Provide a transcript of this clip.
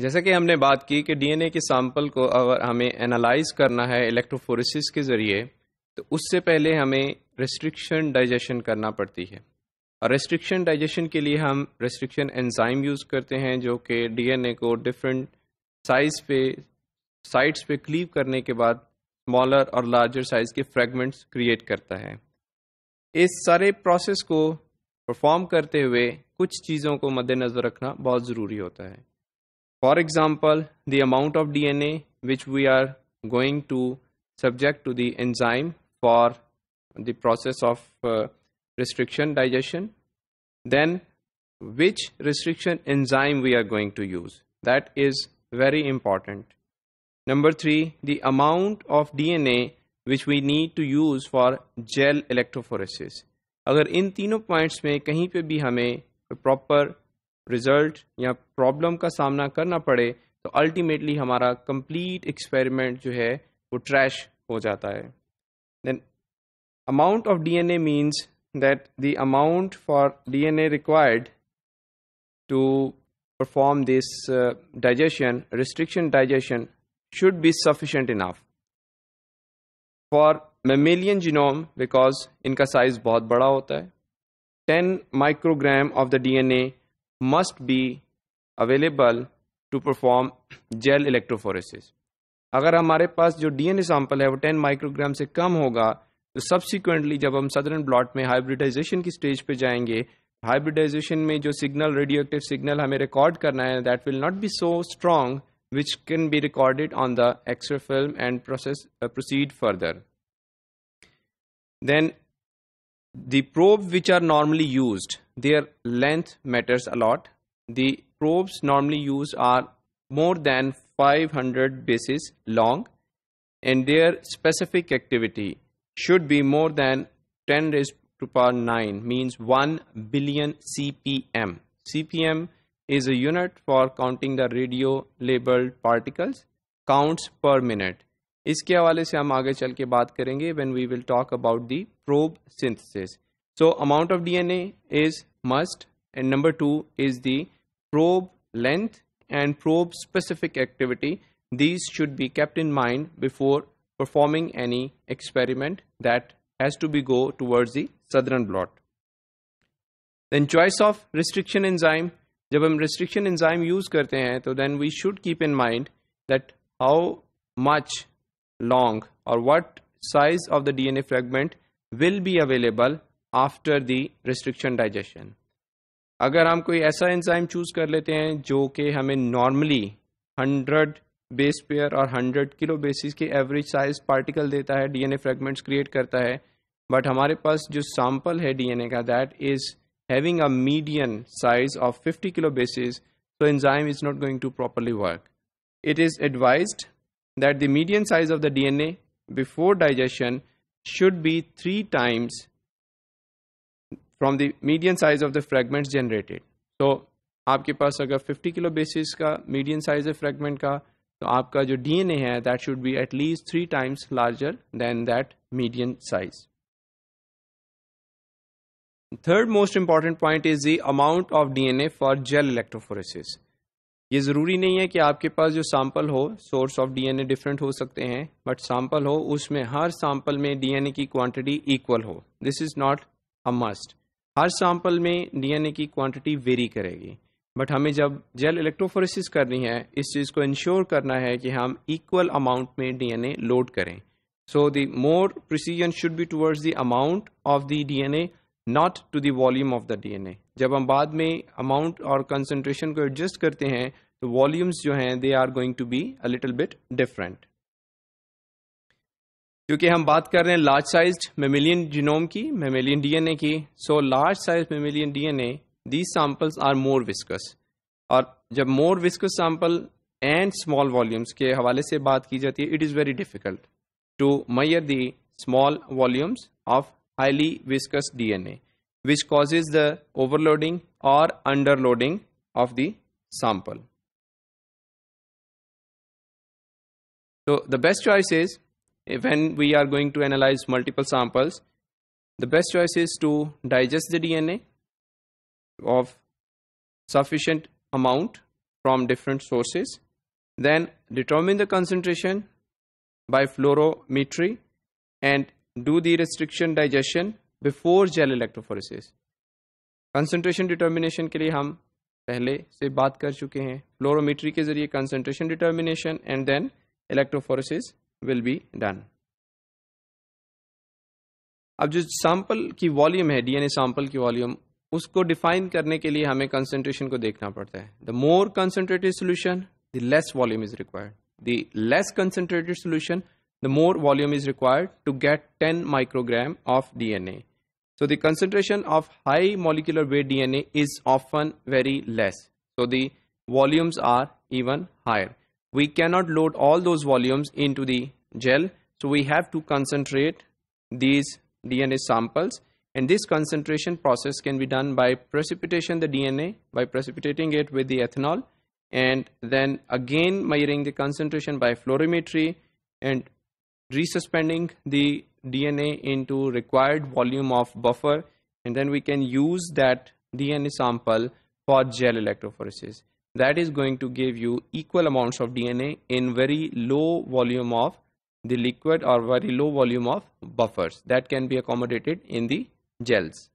जैसे कि हमने बात की कि डीएनए के सैंपल को अगर हमें एनालाइज करना है इलेक्ट्रोफोरेसिस के ज़रिए तो उससे पहले हमें रेस्ट्रिक्शन डाइजेशन करना पड़ती है और रेस्ट्रिक्शन डाइजेशन के लिए हम रेस्ट्रिक्शन एंजाइम यूज़ करते हैं जो कि डीएनए को डिफरेंट साइज पे साइड्स पे क्लीव करने के बाद स्मॉलर और लार्जर साइज के फ्रेगमेंट्स क्रिएट करता है इस सारे प्रोसेस को परफॉर्म करते हुए कुछ चीज़ों को मद्देनज़र रखना बहुत ज़रूरी होता है For example, the amount of DNA which we are going to subject to the enzyme for the process of uh, restriction digestion, then which restriction enzyme we are going to use. That is very important. Number three, the amount of DNA which we need to use for gel electrophoresis. अगर इन तीनों points कहीं पे भी हमें result या problem का सामना करना पड़े तो अल्टीमेटली हमारा कंप्लीट एक्सपेरिमेंट जो है वो ट्रैश हो जाता है then amount of D N A means that the amount for D N A required to perform this digestion restriction digestion should be sufficient enough for mammalian genome because इनका size बहुत बड़ा होता है ten microgram of the D N A must be available to perform gel electrophoresis. अगर हमारे पास जो D N ए sample है वो 10 माइक्रोग्राम से कम होगा तो सब्सिक्वेंटली जब हम सदरन ब्लॉट में हाइब्रिडाइजेशन की स्टेज पे जाएंगे हाइब्रिडाइजेशन में जो सिग्नल रेडियो एक्टिव सिग्नल हमें रिकॉर्ड करना है that will not be so strong which can be recorded on the X-ray film and process proceed further then the probe which are normally used their length matters a lot. The probes normally used are more than 500 bases long and their specific activity should be more than 10 raised to power 9 means 1 billion CPM. CPM is a unit for counting the radio labeled particles counts per minute. इसके हवाले से हम आगे चल के बात when we will talk about the probe synthesis. So amount of DNA is must and number two is the probe length and probe specific activity. These should be kept in mind before performing any experiment that has to be go towards the southern blot. Then choice of restriction enzyme. जब हम restriction enzyme use करते हैं तो then we should keep in mind that how much long or what size of the DNA fragment will be available after the restriction digestion अगर हम कोई ऐसा enzyme choose कर लेते हैं जो कि हमें नॉर्मली 100 बेस पेयर और 100 किलो बेसिस के एवरेज साइज पार्टिकल देता है डीएनए फ्रेगमेंट्स क्रिएट करता है बट हमारे पास जो सैंपल है डीएनए का that is having a median size of 50 kilo bases तो enzyme is not going to properly work it is advise that the medium size of the DNA before digestion should be three times from the medium size of the fragment generated तो आपके पास अगर 50 kilo bases का medium size है fragment का तो आपका जो डीएनए है that should be at least three times larger than that medium size third most important point is the amount of DNA for gel electrophoresis ये ज़रूरी नहीं है कि आपके पास जो सैंपल हो सोर्स ऑफ डीएनए डिफरेंट हो सकते हैं बट सैंपल हो उसमें हर सैंपल में डीएनए की क्वांटिटी इक्वल हो this is not a must हर सैंपल में डीएनए की क्वांटिटी वेरी करेगी बट हमें जब जेल इलेक्ट्रोफोरेसिस करनी है इस चीज़ को इंश्योर करना है कि हम इक्वल अमाउंट में डीएनए लोड करें so the more precision should be towards the amount of the DNA not to the volume of the DNA जब हम बाद में अमाउंट और कंसनट्रेशन को एडजस्ट करते हैं तो वॉल्यूम्स जो हैं they are going to be a little bit different क्योंकि हम बात कर रहे हैं लार्ज साइज मेमिलियन जीनोम की मेमिलियन डीएनए की so large size mammalian DNA these samples are more viscous और जब more viscous sample and small volumes के हवाले से बात की जाती है it is very difficult to measure the small volumes of highly viscous DNA which causes the overloading और अंडरलोडिंग of the sample So the best choice is when we are going to analyze multiple samples the best choice is to digest the DNA of sufficient amount from different sources then determine the concentration by fluorometry and do the restriction digestion before gel electrophoresis Concentration determination के लिए हम पहले से बात कर चुके हैं fluorometry के जरिए concentration determination and then will be done अब जो सैंपल की वॉल्यूम है डीएनए सैंपल की वॉल्यूम उसको डिफाइन करने के लिए हमें कंसेंट्रेशन को देखना पड़ता है the more concentrated solution the less volume is required the less concentrated solution the more volume is required to get ten microgram of DNA so the concentration of high molecular weight DNA is often very less so दॉल्यूम्स are even higher we cannot load all those volumes into the gel so we have to concentrate these DNA samples and this concentration process can be done by precipitation the DNA by precipitating it with the ethanol and then again measuring the concentration by fluorimetry and resuspending the DNA into required volume of buffer and then we can use that DNA sample for gel electrophoresis that is going to give you equal amounts of DNA in very low volume of the liquid or very low volume of buffers that can be accommodated in the gels.